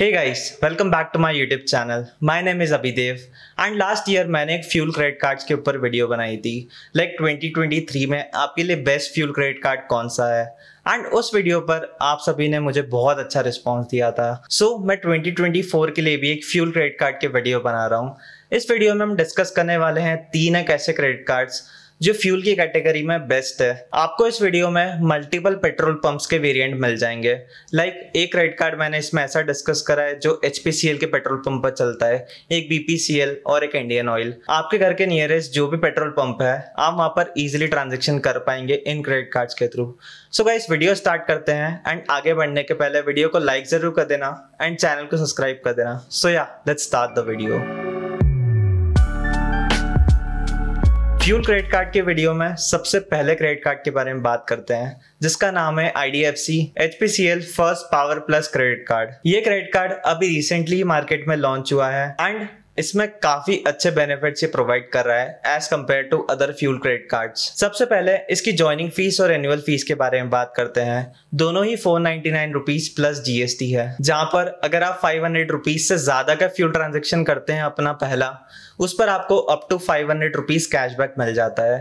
Hey guys, welcome back to my YouTube channel. My name is Abhidev and last year मैंने एक fuel credit cards के ऊपर video बनाई थी like like 2023 में आपके लिए बेस्ट फ्यूल क्रेडिट कार्ड कौन सा है एंड उस वीडियो पर आप सभी ने मुझे बहुत अच्छा रिस्पॉन्स दिया था सो so, मैं 2024 के लिए भी एक फ्यूल क्रेडिट कार्ड के वीडियो बना रहा हूँ इस वीडियो में हम डिस्कस करने वाले हैं तीन एक ऐसे क्रेडिट कार्ड्स जो फ्यूल की कैटेगरी में बेस्ट है आपको इस वीडियो में मल्टीपल पेट्रोल पंप्स के वेरिएंट मिल जाएंगे लाइक like, एक रेड कार्ड मैंने इसमें ऐसा डिस्कस करा है जो एच के पेट्रोल पंप पर चलता है एक बी और एक इंडियन ऑयल आपके घर के नियरेस्ट जो भी पेट्रोल पंप है आप वहाँ पर इजिली ट्रांजेक्शन कर पाएंगे इन क्रेडिट कार्ड्स के थ्रू सो so इस वीडियो स्टार्ट करते हैं एंड आगे बढ़ने के पहले वीडियो को लाइक जरूर कर देना एंड चैनल को सब्सक्राइब कर देना सो या let's start the video fuel credit card के वीडियो में सबसे पहले क्रेडिट कार्ड के बारे में बात करते हैं जिसका नाम है I D F C H P C L first power plus credit card ये क्रेडिट कार्ड अभी रिसेंटली मार्केट में लॉन्च हुआ है एंड इसमें काफी अच्छे बेनिफिट्स ये प्रोवाइड कर रहा है as compare to other fuel credit cards सबसे पहले इसकी ज्वाइनिंग फीस और एनुअल फीस के बारे में बात करते हैं दोनों ही four ninety nine rupees plus GST है जहां पर अगर आप फाइव हंड्रेड रुपीज से ज्यादा का फ्यूल ट्रांजेक्शन करते हैं अपना पहला उस पर आपको up to five hundred rupees cashback मिल जाता है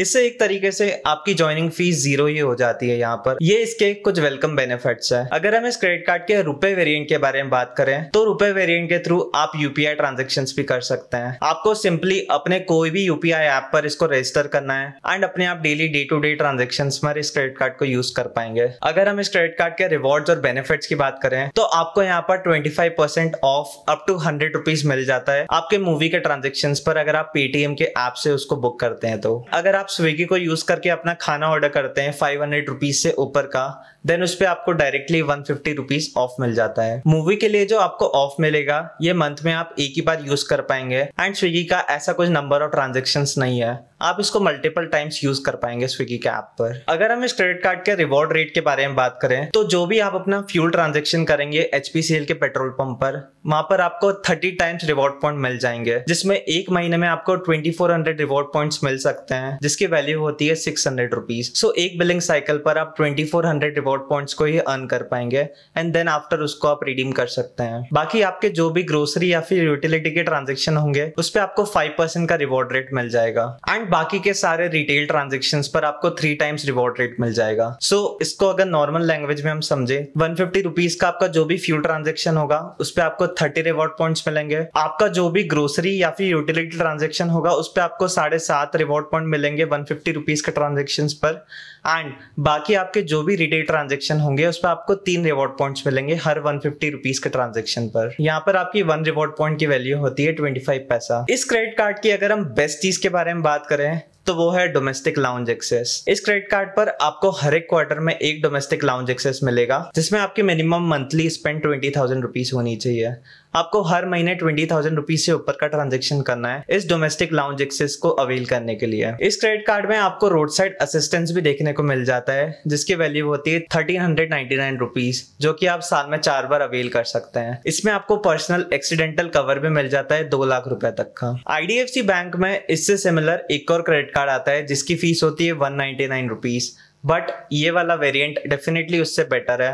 इससे एक तरीके से आपकी ज्वाइनिंग फीस जीरो ही हो जाती है यहाँ पर ये इसके कुछ वेलकम बेनिफिट्स है अगर हम इस क्रेडिट कार्ड के रुपए वेरियंट के बारे में बात करें तो रुपए वेरियंट के थ्रू आप यूपीआई ट्रांजेक्शन भी कर सकते हैं आपको सिंपली अपने कोई भी यूपीआई ऐप पर इसको रजिस्टर करना है एंड अपने आप daily day to day transaction पर इस क्रेडिट कार्ड को यूज कर पाएंगे अगर हम इस क्रेडिट कार्ड के रिवॉर्ड्स और बेनिफिट्स की बात करें तो आपको यहाँ पर twenty five percent off up to hundred rupees मिल जाता है आपके मूवी के ट्रांजेक्शन पर अगर आप पेटीएम के ऐप से उसको बुक करते हैं तो अगर आप स्विगी को यूज करके अपना खाना ऑर्डर करते हैं फाइव हंड्रेड रुपीज से ऊपर का देन उस पर आपको directly one fifty rupees off मिल जाता है मूवी के लिए जो आपको ऑफ मिलेगा ये मंथ में आप एक ही बार यूज कर पाएंगे एंड स्विगी का ऐसा कुछ नंबर ऑफ ट्रांजेक्शन नहीं है आप इसको मल्टीपल टाइम्स यूज कर पाएंगे स्विगी के ऐप पर अगर हम इस क्रेडिट कार्ड के रिवॉर्ड रेट के बारे में बात करें तो जो भी आप अपना फ्यूल ट्रांजेक्शन करेंगे एचपीसीएल के पेट्रोल पंप पर वहां पर आपको थर्टी टाइम्स रिवॉर्ड पॉइंट मिल जाएंगे जिसमें एक महीने में आपको twenty four hundred reward point मिल सकते हैं जिसकी वैल्यू होती है सिक्स हंड्रेड रुपीज सो एक बिलिंग साइकिल पर आप twenty four hundred reward points को ही अर्न कर पाएंगे एंड देन आफ्टर उसको आप रिडीम कर सकते हैं बाकी आपके जो भी ग्रोसरी या फिर यूटिलिटी के ट्रांजेक्शन होंगे उस पर आपको फाइव परसेंट का रिवॉर्ड रेट मिल जाएगा एंड बाकी के सारे रिटेल ट्रांजेक्शन पर आपको थ्री टाइम्स रिवॉर्ड रेट मिल जाएगा सो so, इसको अगर नॉर्मल लैंग्वेज में हम समझे वन फिफ्टी का आपका जो भी फ्यूल ट्रांजेक्शन होगा उस पर आपको थर्टी रिवॉर्ड पॉइंट मिलेंगे आपका जो भी ग्रोसरी या फिर यूटिलिटी ट्रांजेक्शन होगा उस पर आपको साढ़े सात रिवॉर्ड पॉइंट मिलेंगे वन फिफ्टी रुपीज के ट्रांजेक्शन पर एंड बाकी आपके जो भी रिटेल ट्रांजेक्शन होंगे उस पर आपको तीन रिवॉर्ड पॉइंट्स मिलेंगे हर वन फिफ्टी रुपीज के ट्रांजेक्शन पर यहाँ पर आपकी वन रिवॉर्ड पॉइंट की वैल्यू होती है ट्वेंटी फाइव पैसा इस क्रेडिट कार्ड की अगर हम बेस्ट चीज के बारे में बात करें तो वो है डोमेस्टिक लाउंज एक्सेस इस क्रेडिट कार्ड पर आपको हर एक क्वार्टर में एक डोमेस्टिक लाउंज एक्सेस मिलेगा जिसमें आपकी minimum monthly spend twenty thousand rupees होनी चाहिए आपको हर महीने ट्वेंटी थाउजेंड रुपीज से ऊपर का ट्रांजेक्शन करना है इस डोमेस्टिक लाउंज एक्सेस को अवेल करने के लिए इस क्रेडिट कार्ड में आपको रोड साइड असिस्टेंस भी देखने को मिल जाता है जिसकी वैल्यू होती है thirteen hundred ninety nine rupees जो की आप साल में चार बार अवेल कर सकते हैं इसमें आपको पर्सनल एक्सीडेंटल कवर भी मिल जाता है दो लाख रुपए तक का आईडीएफसी बैंक में इससे सिमिलर एक और क्रेडिट कार्ड आता है जिसकी फीस होती है one ninety nine rupees but ये वाला वेरिएंट डेफिनेटली उससे बेटर है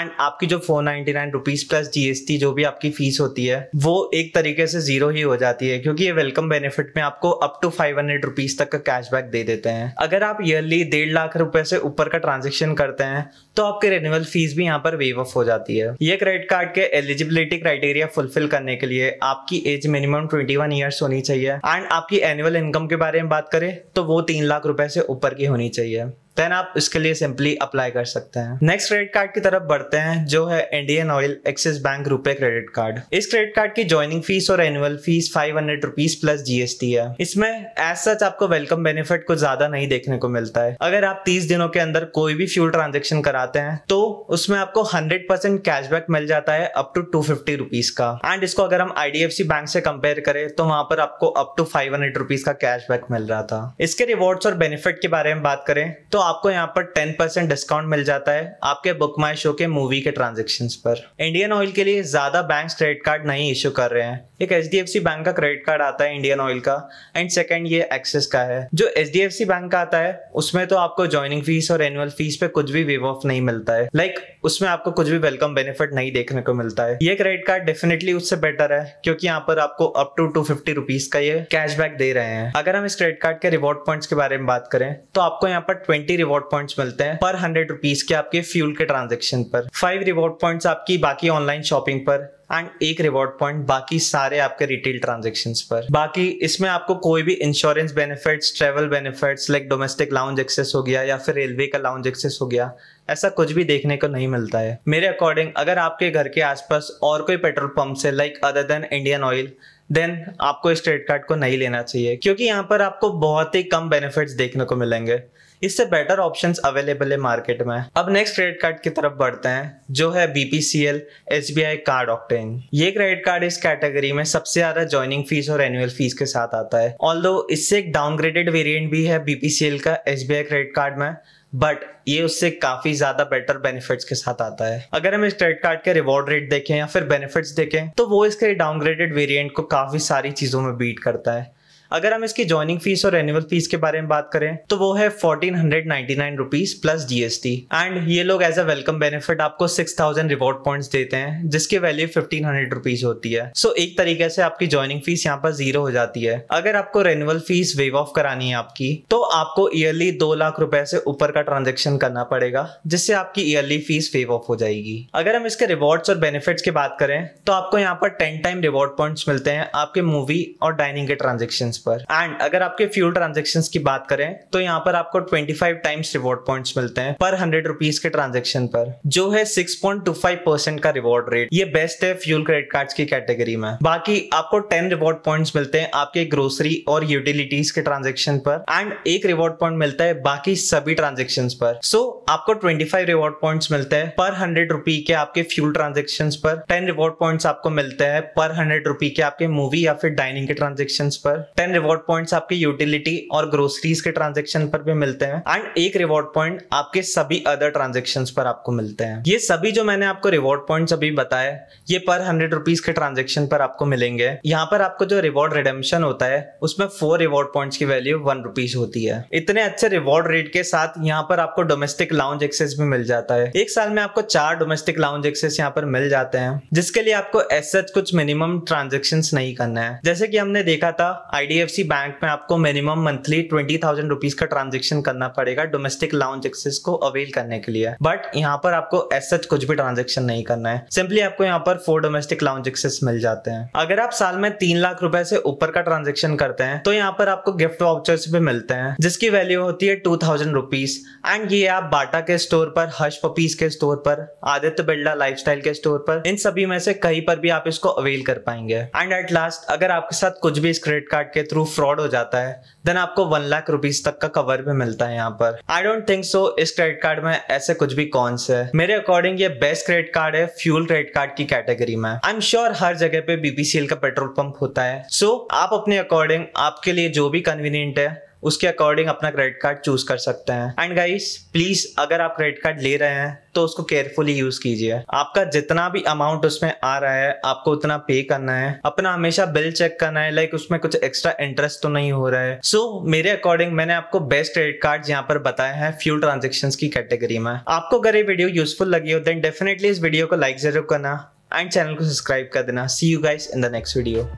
एंड आपकी जो four ninety nine rupees plus GST जो भी आपकी फीस होती है वो एक तरीके से जीरो ही हो जाती है क्योंकि ये वेलकम बेनिफिट में आपको up to five hundred rupees तक का कैशबैक दे देते हैं अगर आप ईयरली डेढ़ लाख रुपए से ऊपर का ट्रांजेक्शन करते हैं तो आपके रिन्यूअल फीस भी यहाँ पर वेव ऑफ हो जाती है ये क्रेडिट कार्ड के एलिजिबिलिटी क्राइटेरिया फुलफिल करने के लिए आपकी age minimum twenty one years होनी चाहिए एंड आपकी एनुअल इनकम के बारे में बात करें तो वो तीन लाख रुपए से ऊपर की होनी चाहिए देन आप इसके लिए सिंपली अप्लाई कर सकते हैं नेक्स्ट क्रेडिट कार्ड की तरफ बढ़ते हैं जो है Indian Oil Axis Bank RuPay credit card इस क्रेडिट कार्ड की ज्वाइनिंग फीस और annual fees five hundred rupees plus GST है इसमें एज सच आपको वेलकम बेनिफिट कुछ ज्यादा नहीं देखने को मिलता है अगर आप तीस दिनों के अंदर कोई भी फ्यूल ट्रांजेक्शन कराते हैं तो उसमें आपको हंड्रेड परसेंट कैशबैक मिल जाता है up to two fifty rupees का एंड इसको अगर हम आईडीएफसी बैंक से कंपेयर करें तो वहां पर आपको up to five hundred rupees का कैशबैक मिल रहा था इसके रिवॉर्ड्स और बेनिफिट के बारे में बात करें तो आपको यहाँ पर टेन परसेंट डिस्काउंट मिल जाता है आपके बुक माई शो के मूवी के ट्रांजेक्शन पर इंडियन ऑयल के लिए ज्यादा बैंक क्रेडिट कार्ड नहीं इश्यू कर रहे हैं एक H D F C bank का क्रेडिट कार्ड आता है इंडियन ऑयल का एंड सेकेंड ये एक्सेस का है जो H D F C bank का आता है उसमें तो आपको ज्वाइनिंग फीस और एनुअल फीस पे कुछ भी वेव ऑफ नहीं मिलता है लाइक like, उसमें आपको कुछ भी वेलकम बेनिफिट नहीं देखने को मिलता है ये क्रेडिट कार्ड डेफिनेटली उससे बेटर है क्योंकि यहाँ पर आपको up to two fifty rupees का ये कैशबैक दे रहे हैं अगर हम इस क्रेडिट कार्ड के रिवॉर्ड पॉइंट्स के बारे में बात करें तो आपको यहाँ पर ट्वेंटी ट्वेंटी रिवॉर्ड पॉइंट्स मिलते हैं पर हंड्रेड रुपीज के आपके फ्यूल के ट्रांजेक्शन पर फाइव रिवॉर्ड पॉइंट्स आपकी बाकी ऑनलाइन शॉपिंग पर एंड एक रिवॉर्ड पॉइंट बाकी सारे आपके रिटेल ट्रांजेक्शन पर बाकी इसमें आपको कोई भी insurance benefits travel benefits like domestic lounge access हो गया या फिर रेलवे का लाउंज एक्सेस हो गया ऐसा कुछ भी देखने को नहीं मिलता है मेरे अकॉर्डिंग अगर आपके घर के आसपास और कोई पेट्रोल पंप से like other than Indian Oil then आपको इस क्रेडिट कार्ड को नहीं लेना चाहिए क्योंकि यहाँ पर आपको बहुत ही कम बेनिफिट्स देखने को मिलेंगे इससे बेटर ऑप्शन अवेलेबल है मार्केट में अब नेक्स्ट क्रेडिट कार्ड की तरफ बढ़ते हैं जो है BPCL S B I card octane ये क्रेडिट कार्ड इस कैटेगरी में सबसे ज्यादा ज्वाइनिंग फीस और एनुअल फीस के साथ आता है ऑल इससे एक डाउनग्रेडेड वेरियंट भी है बीपीसीएल का S B I credit card में बट ये उससे काफी ज्यादा बेटर बेनिफिट्स के साथ आता है अगर हम इस क्रेडिट कार्ड के रिवॉर्ड रेट देखें या फिर बेनिफिट्स देखें तो वो इसके डाउनग्रेडेड वेरिएंट को काफी सारी चीजों में बीट करता है अगर हम इसकी ज्वाइनिंग फीस और एनुअल फीस के बारे में बात करें तो वो है fourteen hundred ninety nine rupees plus GST and ये लोग एज अ वेलकम बेनिफिट आपको सिक्स थाउजेंड रिवॉर्ड पॉइंट देते हैं जिसकी वैल्यू फिफ्टीन हंड्रेड रुपीज होती है सो so, एक तरीके से आपकी ज्वाइनिंग फीस यहाँ पर जीरो हो जाती है अगर आपको रेनुअल फीस वेव ऑफ करानी है आपकी तो आपको ईयरली दो लाख रुपए से ऊपर का ट्रांजेक्शन करना पड़ेगा जिससे आपकी ईयरली फीस वेव ऑफ हो जाएगी अगर हम इसके रिवॉर्ड्स और बेनिफिट्स की बात करें तो आपको यहाँ पर टेन टाइम रिवॉर्ड पॉइंट्स मिलते हैं आपके मूवी और डाइनिंग के ट्रांजेक्शन पर एंड अगर आपके फ्यूल ट्रांजेक्शन की बात करें तो यहाँ पर आपको फाइव टाइम्स रिवॉर्ड पॉइंट्स मिलते हैं पर हंड्रेड रुपीज के ट्रांजेक्शन पर जो है six point two five percent का रिवॉर्ड रेट ये बेस्ट है फ्यूल क्रेडिट कार्ड की कैटेगरी में बाकी आपको टेन रिवॉर्ड पॉइंट मिलते हैं आपके ग्रोसरी और यूटिलिटीज के ट्रांजेक्शन पर एंड एक रिवॉर्ड पॉइंट मिलता है बाकी सभी ट्रांजेक्शन पर सो so, आपको ट्वेंटी फाइव रिवॉर्ड पॉइंट मिलते हैं पर हंड्रेड रुपी के आपके फ्यूल ट्रांजेक्शन पर टेन रिवॉर्ड पॉइंट आपको मिलते हैं पर हंड्रेड रुपी के आपके मूवी या फिर डाइनिंग के ट्रांजेक्शन पर टेन टेन रिवॉर्ड पॉइंट्स आपके यूटिलिटी और ग्रोसरीज के ट्रांजेक्शन पर भी मिलते हैं एंड एक रिवॉर्ड पॉइंट आपके सभी अदर ट्रांजेक्शन पर आपको मिलते हैं ये सभी जो मैंने आपको रिवॉर्ड पॉइंट अभी बताया ये पर हंड्रेड रुपीज के ट्रांजेक्शन पर आपको मिलेंगे यहाँ पर आपको जो रिवॉर्ड रिडेम्पशन होता है उसमें फोर रिवॉर्ड पॉइंट्स की वैल्यू वन रुपीज होती है इतने अच्छे रिवॉर्ड रेट के साथ यहाँ पर आपको डोमेस्टिक लाउंज एक्सेस भी मिल जाता है एक साल में आपको चार डोमेस्टिक लाउंज एक्सेस यहाँ पर मिल जाते हैं जिसके लिए आपको एस कुछ मिनिमम ट्रांजेक्शन नहीं करना है जैसे की हमने देखा था आइडिया एच बैंक में आपको minimum monthly twenty thousand rupees का ट्रांजेक्शन करना पड़ेगा डोमेस्टिक लाउंज एक्सेस को अवेल करने के लिए बट यहाँ पर आपको एस कुछ भी ट्रांजेक्शन नहीं करना है सिंपली आपको यहाँ पर फोर डोमेस्टिक लाउंज एक्सेस मिल जाते हैं अगर आप साल में तीन लाख रुपए से ऊपर का ट्रांजेक्शन करते हैं तो यहाँ पर आपको गिफ्ट वाउचर्स भी मिलते हैं जिसकी वैल्यू होती है टू थाउजेंड रुपीज एंड ये आप बाटा के स्टोर पर हर्ष पपीज के स्टोर पर आदित्य बिरला लाइफ के स्टोर पर इन सभी में से कहीं पर भी आप इसको अवेल कर पाएंगे एंड एट लास्ट अगर आपके साथ कुछ भी इस क्रेडिट कार्ड के थ्रू फ्रॉड हो जाता है देन आपको वन लाख रुपीज तक का कवर भी मिलता है यहाँ पर आई डोंट थिंक सो इस क्रेडिट कार्ड में ऐसे कुछ भी कौन से है मेरे अकॉर्डिंग ये बेस्ट क्रेडिट कार्ड है फ्यूल क्रेडिट कार्ड की कैटेगरी में आई एम श्योर हर जगह पे बीपीसीएल का पेट्रोल पंप होता है सो so, आप अपने अकॉर्डिंग आपके लिए जो भी कन्वीनियंट है उसके अकॉर्डिंग अपना क्रेडिट कार्ड चूज कर सकते हैं एंड गाइस प्लीज अगर आप क्रेडिट कार्ड ले रहे हैं तो उसको केयरफुली यूज कीजिए आपका जितना भी अमाउंट उसमें आ रहा है आपको उतना पे करना है अपना हमेशा बिल चेक करना है लाइक उसमें कुछ एक्स्ट्रा इंटरेस्ट तो नहीं हो रहा है सो so, मेरे अकॉर्डिंग मैंने आपको बेस्ट क्रेडिट कार्ड यहाँ पर बताए हैं फ्यू ट्रांजेक्शन की कैटेगरी में आपको अगर ये वीडियो यूजफुल लगी हो देन डेफिनेटली इस वीडियो को लाइक जरूर करना एंड चैनल को सब्सक्राइब कर देना see you guys in the next video